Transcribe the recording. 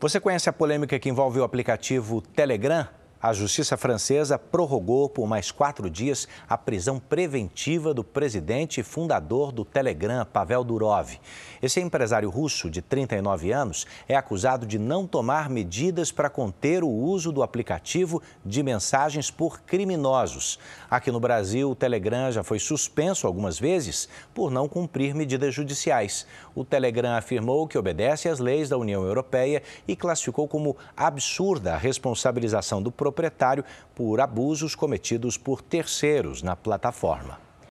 Você conhece a polêmica que envolve o aplicativo Telegram? A justiça francesa prorrogou por mais quatro dias a prisão preventiva do presidente e fundador do Telegram, Pavel Durov. Esse empresário russo, de 39 anos, é acusado de não tomar medidas para conter o uso do aplicativo de mensagens por criminosos. Aqui no Brasil, o Telegram já foi suspenso algumas vezes por não cumprir medidas judiciais. O Telegram afirmou que obedece às leis da União Europeia e classificou como absurda a responsabilização do programa proprietário por abusos cometidos por terceiros na plataforma.